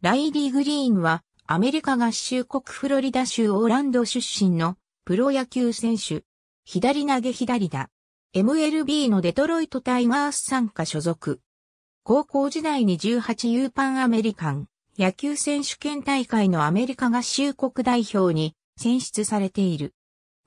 ライリー・グリーンは、アメリカ合衆国フロリダ州オーランド出身のプロ野球選手。左投げ左打。MLB のデトロイトタイガース参加所属。高校時代に 18U パンアメリカン野球選手権大会のアメリカ合衆国代表に選出されている。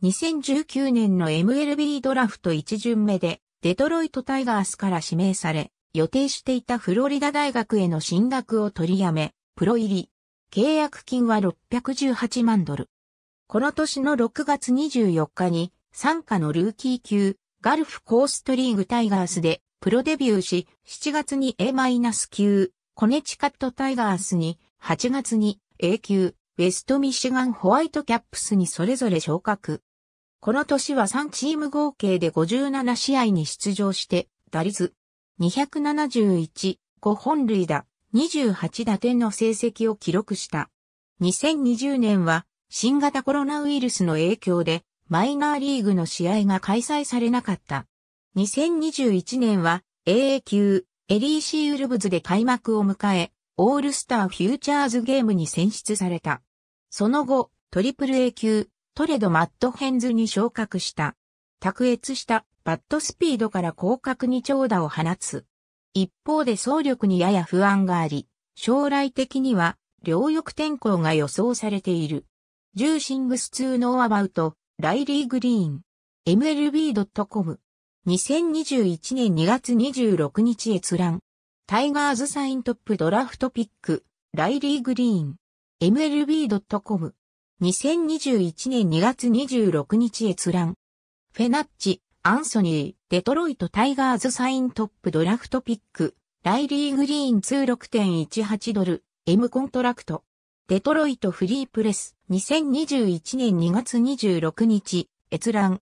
2019年の MLB ドラフト1巡目でデトロイトタイガースから指名され、予定していたフロリダ大学への進学を取りやめ、プロ入り。契約金は618万ドル。この年の6月24日に、参加のルーキー級、ガルフコーストリーグタイガースで、プロデビューし、7月に A- 級、コネチカットタイガースに、8月に A 級、ウェストミシガンホワイトキャップスにそれぞれ昇格。この年は3チーム合計で57試合に出場して、打率271、5本塁打、28打点の成績を記録した。2020年は新型コロナウイルスの影響でマイナーリーグの試合が開催されなかった。2021年は AA 級エリーシーウルブズで開幕を迎え、オールスターフューチャーズゲームに選出された。その後、トリプル A 級、トレド・マット・ヘンズに昇格した。卓越したバットスピードから広角に長打を放つ。一方で総力にやや不安があり、将来的には両翼転向が予想されている。ジューシングス2ノーアバウト、ライリー・グリーン、mlb.com。2021年2月26日閲覧。タイガーズサイントップドラフトピック、ライリー・グリーン、mlb.com。2021年2月26日閲覧。フェナッチ、アンソニー。デトロイトタイガーズサイントップドラフトピック、ライリー・グリーン2 6.18ドル、M コントラクト。デトロイトフリープレス、2021年2月26日、閲覧。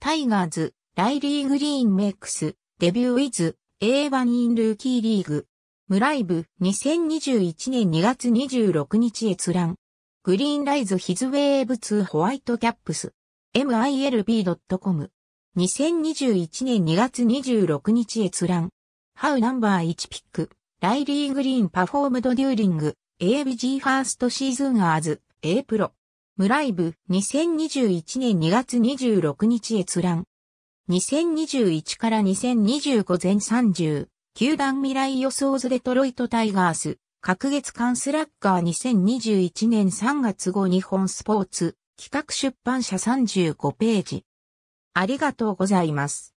タイガーズ、ライリー・グリーンメイクス、デビュー・ウィズ、A1 インルーキーリーグ。ムライブ、2021年2月26日閲覧。グリーンライズヒズウェーブ2ホワイトキャップス。milb.com 2021年2月26日閲覧。ハウナンバー1ピック。ライリー・グリーン・パフォームド・デューリング。ABG ファーストシーズンアーズ。A プロ。ムライブ。2021年2月26日閲覧。2021から2025前30。球団未来予想図デトロイト・タイガース。各月間スラッガー2021年3月後日本スポーツ。企画出版社35ページ。ありがとうございます。